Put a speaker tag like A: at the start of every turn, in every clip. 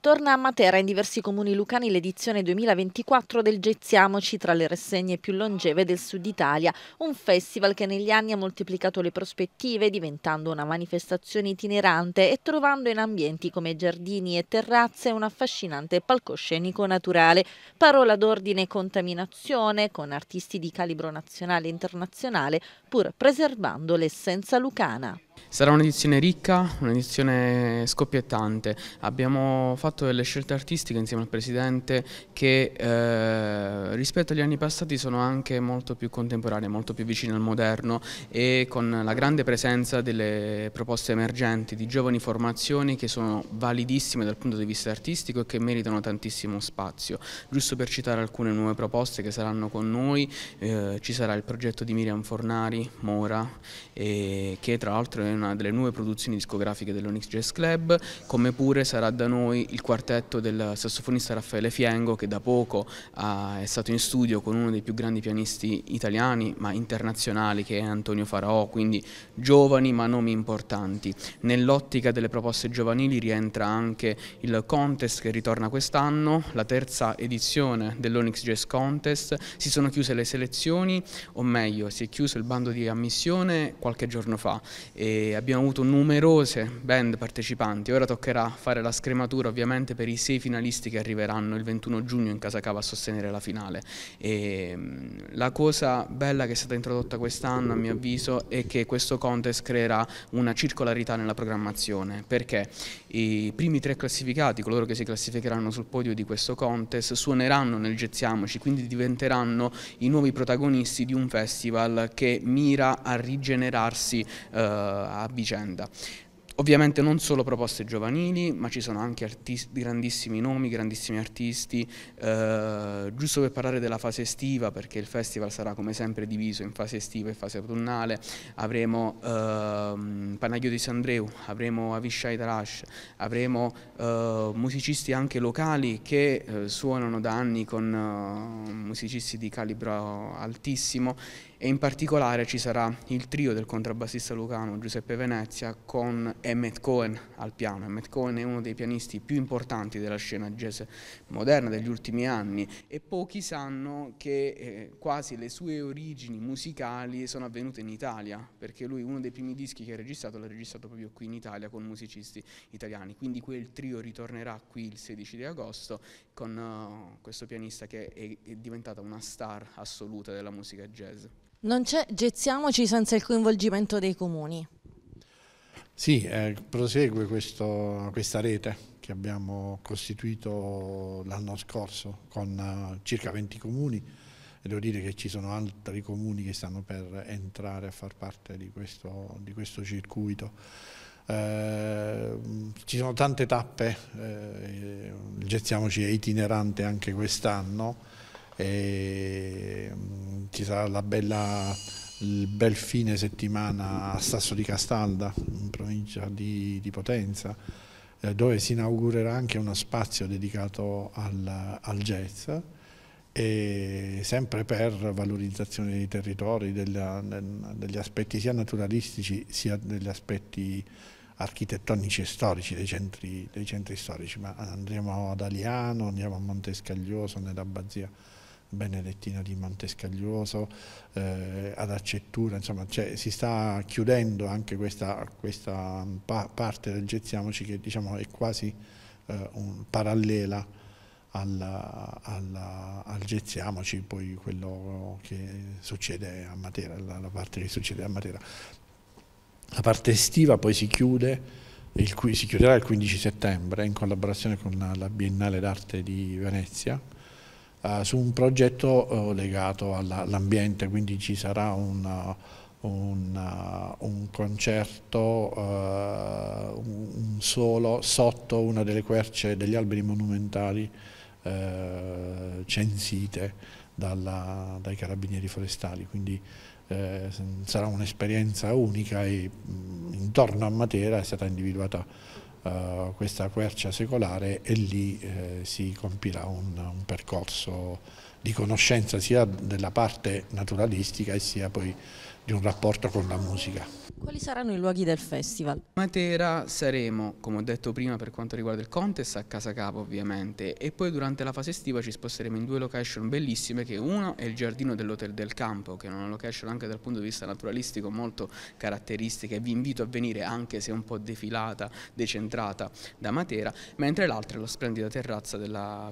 A: Torna a Matera in diversi comuni lucani l'edizione 2024 del Gezziamoci tra le rassegne più longeve del sud Italia, un festival che negli anni ha moltiplicato le prospettive diventando una manifestazione itinerante e trovando in ambienti come giardini e terrazze un affascinante palcoscenico naturale. Parola d'ordine e contaminazione con artisti di calibro nazionale e internazionale pur preservando l'essenza lucana.
B: Sarà un'edizione ricca, un'edizione scoppiettante. Abbiamo fatto delle scelte artistiche insieme al Presidente che eh, rispetto agli anni passati sono anche molto più contemporanee, molto più vicine al moderno e con la grande presenza delle proposte emergenti di giovani formazioni che sono validissime dal punto di vista artistico e che meritano tantissimo spazio. Giusto per citare alcune nuove proposte che saranno con noi, eh, ci sarà il progetto di Miriam Fornari, Mora, eh, che tra l'altro è è una delle nuove produzioni discografiche dell'Onyx Jazz Club, come pure sarà da noi il quartetto del sassofonista Raffaele Fiengo che da poco ah, è stato in studio con uno dei più grandi pianisti italiani ma internazionali che è Antonio Faraò, quindi giovani ma nomi importanti. Nell'ottica delle proposte giovanili rientra anche il contest che ritorna quest'anno, la terza edizione dell'Onyx Jazz Contest, si sono chiuse le selezioni, o meglio si è chiuso il bando di ammissione qualche giorno fa e abbiamo avuto numerose band partecipanti. Ora toccherà fare la scrematura ovviamente per i sei finalisti che arriveranno il 21 giugno in Casa Cava a sostenere la finale. E ehm, la cosa bella che è stata introdotta quest'anno a mio avviso è che questo contest creerà una circolarità nella programmazione perché i primi tre classificati, coloro che si classificheranno sul podio di questo contest, suoneranno nel Gezziamoci, quindi diventeranno i nuovi protagonisti di un festival che mira a rigenerarsi eh, a vicenda. Ovviamente non solo proposte giovanili, ma ci sono anche artisti, grandissimi nomi, grandissimi artisti, eh, giusto per parlare della fase estiva, perché il festival sarà come sempre diviso in fase estiva e fase autunnale, avremo eh, Panaglio di Sandreu, avremo Avishai Tarash, avremo eh, musicisti anche locali che eh, suonano da anni con eh, musicisti di calibro altissimo e in particolare ci sarà il trio del contrabbassista lucano Giuseppe Venezia con è Matt Cohen al piano. Matt Cohen è uno dei pianisti più importanti della scena jazz moderna degli ultimi anni e pochi sanno che eh, quasi le sue origini musicali sono avvenute in Italia, perché lui uno dei primi dischi che ha registrato l'ha registrato proprio qui in Italia con musicisti italiani. Quindi quel trio ritornerà qui il 16 di agosto con uh, questo pianista che è, è diventata una star assoluta della musica jazz.
A: Non c'è, gettiamoci senza il coinvolgimento dei comuni. Sì, eh, prosegue questo, questa rete che abbiamo costituito l'anno scorso con eh, circa 20 comuni e devo dire che ci sono altri comuni che stanno per entrare a far parte di questo, di questo circuito. Eh, ci sono tante tappe, eh, Gettiamoci itinerante anche quest'anno e mm, ci sarà la bella il bel fine settimana a Sasso di Castalda, in provincia di, di Potenza, eh, dove si inaugurerà anche uno spazio dedicato al, al jazz e sempre per valorizzazione dei territori, della, degli aspetti sia naturalistici sia degli aspetti architettonici e storici dei centri, dei centri storici, ma andremo ad Aliano, andiamo a Montescaglioso, nell'Abbazia Benedettina di Montescaglioso, eh, ad Accettura, insomma cioè, si sta chiudendo anche questa, questa pa parte del Gettiamoci che diciamo, è quasi eh, un, parallela alla, alla, al Gettiamoci, poi quello che succede a Matera, la, la parte che succede a Matera. La parte estiva poi si chiude il si chiuderà il 15 settembre in collaborazione con la Biennale d'Arte di Venezia uh, su un progetto uh, legato all'ambiente, quindi ci sarà un, eh, un, un concerto, un solo sotto una delle querce degli alberi monumentali censite dalla, dai carabinieri forestali, quindi eh, sarà un'esperienza unica e mh, mm, intorno a Matera è stata individuata eh, questa quercia secolare e lì eh, si compirà un, un, percorso di conoscenza sia della parte naturalistica e sia poi di un rapporto con la musica.
B: Quali saranno i luoghi del festival? Matera saremo, come ho detto prima per quanto riguarda il contest, a Casa Capo ovviamente e poi durante la fase estiva ci sposteremo in due location bellissime che uno è il giardino dell'Hotel del Campo che è una location anche dal punto di vista naturalistico molto caratteristica e vi invito a venire anche se un po' defilata, decentrata da Matera, mentre l'altra è la splendida terrazza della,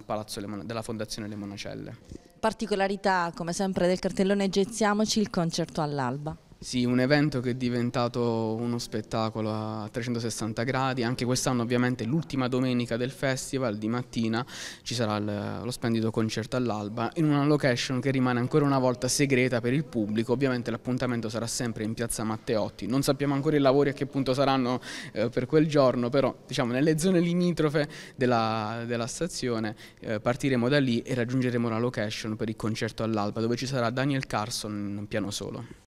B: della Fondazione Le Monacelle.
A: Particolarità, come sempre, del cartellone Gezziamoci, il concerto all'alba.
B: Sì, un evento che è diventato uno spettacolo a 360 gradi, anche quest'anno ovviamente l'ultima domenica del festival di mattina ci sarà lo splendido concerto all'alba in una location che rimane ancora una volta segreta per il pubblico, ovviamente l'appuntamento sarà sempre in piazza Matteotti, non sappiamo ancora i lavori a che punto saranno eh, per quel giorno, però diciamo nelle zone limitrofe della, della stazione eh, partiremo da lì e raggiungeremo la location per il concerto all'alba dove ci sarà Daniel Carson in piano solo.